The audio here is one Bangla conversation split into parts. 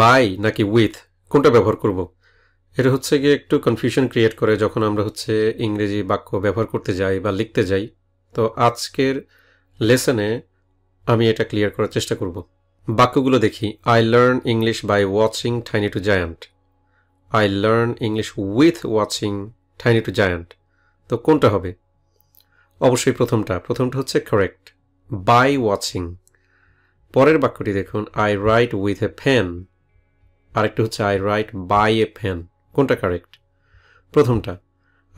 বাই নাকি উইথ কোনটা ব্যবহার করব। এটা হচ্ছে গিয়ে একটু কনফিউশন ক্রিয়েট করে যখন আমরা হচ্ছে ইংরেজি বাক্য ব্যবহার করতে যাই বা লিখতে যাই তো আজকের লেসনে আমি এটা ক্লিয়ার করার চেষ্টা করব বাক্যগুলো দেখি I learn English by watching tiny to giant I learn English with watching tiny to giant তো কোনটা হবে অবশ্যই প্রথমটা প্রথমটা হচ্ছে কারেক্ট বাই ওয়াচিং পরের বাক্যটি দেখুন I write with a pen আরেকটা হচ্ছে I write by a pen কোনটা কারেক্ট প্রথমটা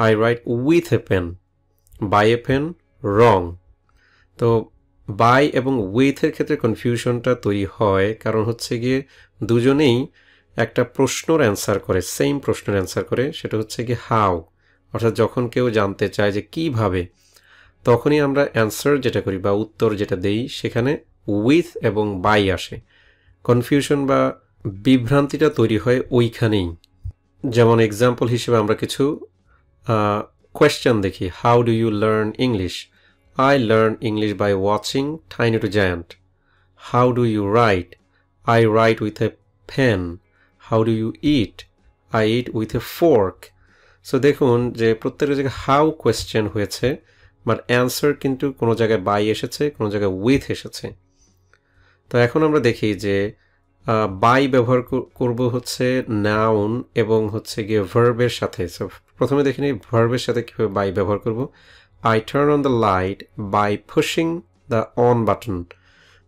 I write with a pen by a pen wrong তো বাই এবং উইথের ক্ষেত্রে কনফিউশনটা তৈরি হয় কারণ হচ্ছে গিয়ে দুজনেই একটা প্রশ্নর অ্যান্সার করে সেম প্রশ্নের অ্যান্সার করে সেটা হচ্ছে গিয়ে হাউ অর্থাৎ যখন কেউ জানতে চায় যে কিভাবে তখনই আমরা অ্যান্সার যেটা করি বা উত্তর যেটা দেই সেখানে উইথ এবং বাই আসে কনফিউশন বা বিভ্রান্তিটা তৈরি হয় ওইখানেই যেমন এক্সাম্পল হিসেবে আমরা কিছু কোয়েশ্চেন দেখি how do you learn English I learn English by watching tiny to giant how do you write I write with a pen how do you eat I eat with a fork so দেখুন যে প্রত্যেকটা জায়গায় হাউ কোয়েশ্চেন হয়েছে বাট অ্যান্সার কিন্তু কোনো জায়গায় বাই এসেছে কোনো জায়গায় উইথ এসেছে তো এখন আমরা দেখি যে বাই ব্যবহার করব হচ্ছে নাউন এবং হচ্ছে গিয়ে ভার্বের সাথে সো প্রথমে দেখে নিই ভার্বের সাথে কীভাবে বাই ব্যবহার করব I turn on the light by pushing the on button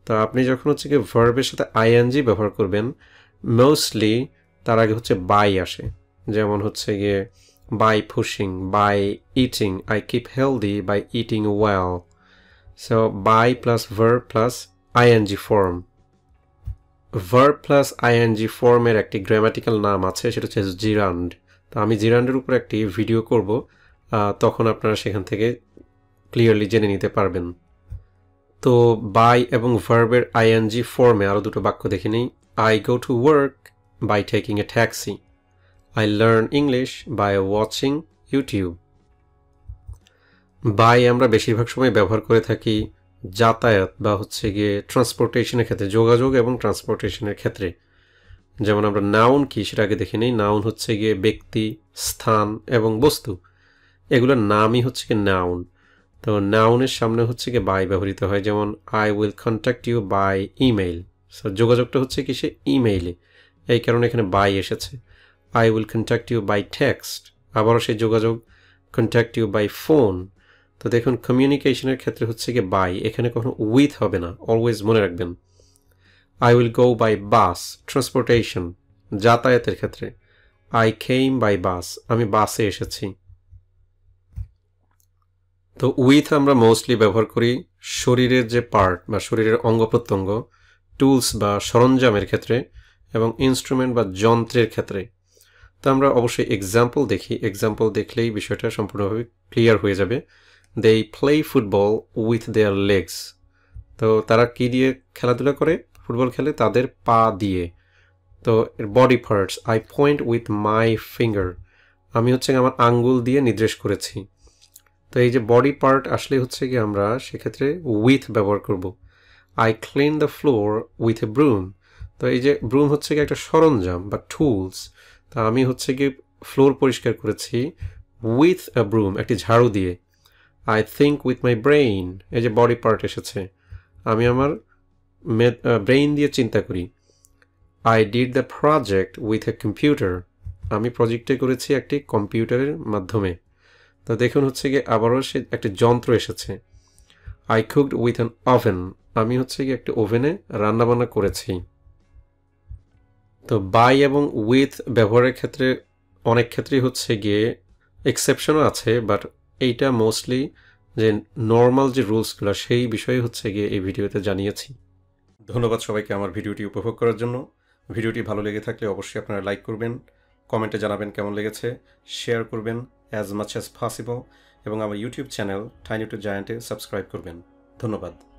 তো আপনি যখন হচ্ছে গিয়ে ভার্বের সাথে আইএনজি ব্যবহার করবেন মোস্টলি তার আগে হচ্ছে বাই আসে যেমন হচ্ছে গিয়ে by pushing by eating I keep healthy by eating well so by plus verb plus ING form verb plus ING ফর্মের একটি গ্রামাটিক্যাল নাম আছে সেটা হচ্ছে জিরান্ড তো আমি জিরান্ডের উপর একটি ভিডিও করব তখন আপনারা সেখান থেকে ক্লিয়ারলি জেনে নিতে পারবেন তো বাই এবং ভার্বের আইএনজি ফর্মে আরও দুটো বাক্য দেখে নিই I go to work by taking a taxi I learn English by watching YouTube by আমরা বেশিরভাগ সময় ব্যবহার করে থাকি যাতায়াত বা হচ্ছে গিয়ে ট্রান্সপোর্টেশনের ক্ষেত্রে যোগাযোগ এবং ট্রান্সপোর্টেশনের ক্ষেত্রে যেমন আমরা নাউন কী সেটা আগে দেখে নিই নাউন হচ্ছে গিয়ে ব্যক্তি স্থান এবং বস্তু এগুলোর নামই হচ্ছে গিয়ে নাউন তো নাউনের সামনে হচ্ছে গিয়ে বাই ব্যবহৃত হয় যেমন I will contact you by email so যোগাযোগটা হচ্ছে কি সে ইমেইলে এই কারণে এখানে বাই এসেছে I will contact you by text আবারও সেই যোগাযোগ কন্ট্যাক্ট ইউ বাই ফোন তো দেখুন কমিউনিকেশনের ক্ষেত্রে হচ্ছে গিয়ে বাই এখানে কখনো উইথ হবে না অলওয়েজ মনে রাখবেন I will go by bus transportation যাতায়াতের ক্ষেত্রে আই খেইম বাই বাস আমি বাসে এসেছি তো উইথ আমরা মোস্টলি ব্যবহার করি শরীরের যে পার্ট বা শরীরের অঙ্গ প্রত্যঙ্গ টুলস বা সরঞ্জামের ক্ষেত্রে এবং ইনস্ট্রুমেন্ট বা যন্ত্রের ক্ষেত্রে তো আমরা অবশ্যই এক্সাম্পল দেখি এক্সাম্পল দেখলেই বিষয়টা সম্পূর্ণভাবে ক্লিয়ার হয়ে যাবে they play football with their legs তো তারা কি দিয়ে খেলাধুলা করে ফুটবল খেলে তাদের পা দিয়ে তো body parts I point with my finger আমি হচ্ছে আমার আঙ্গুল দিয়ে নির্দেশ করেছি তো এই যে বডি পার্ট আসলে হচ্ছে কি আমরা সেক্ষেত্রে উইথ ব্যবহার করব I clean the floor with a broom তো এই যে ব্রুম হচ্ছে কি একটা সরঞ্জাম বা টুলস তা আমি হচ্ছে কি ফ্লোর পরিষ্কার করেছি উইথ আ ব্রুম একটি ঝাড়ু দিয়ে I think with my brain এই যে বডি পার্ট এসেছে আমি আমার ব্রেইন দিয়ে চিন্তা করি I did the project with a computer আমি প্রজেক্টে করেছি একটি কম্পিউটারের মাধ্যমে তো দেখুন হচ্ছে গিয়ে আবারও সে একটি যন্ত্র এসেছে I cooked with an oven আমি হচ্ছে গিয়ে একটি ওভেনে রান্নাবান্না করেছি তো বাই এবং উইথ ব্যবহারের ক্ষেত্রে অনেক ক্ষেত্রেই হচ্ছে গিয়ে এক্সেপশনও আছে বাট এইটা মোস্টলি যে নর্মাল যে রুলসগুলো সেই বিষয়ে হচ্ছে গিয়ে এই ভিডিওতে জানিয়েছি ধন্যবাদ সবাইকে আমার ভিডিওটি উপভোগ করার জন্য ভিডিওটি ভালো লেগে থাকলে অবশ্যই আপনারা লাইক করবেন কমেন্টে জানাবেন কেমন লেগেছে শেয়ার করবেন অ্যাজ মাচ অ্যাজ পসিবল এবং আমার ইউটিউব চ্যানেল টাইনি টু জায়ান্টে সাবস্ক্রাইব করবেন ধন্যবাদ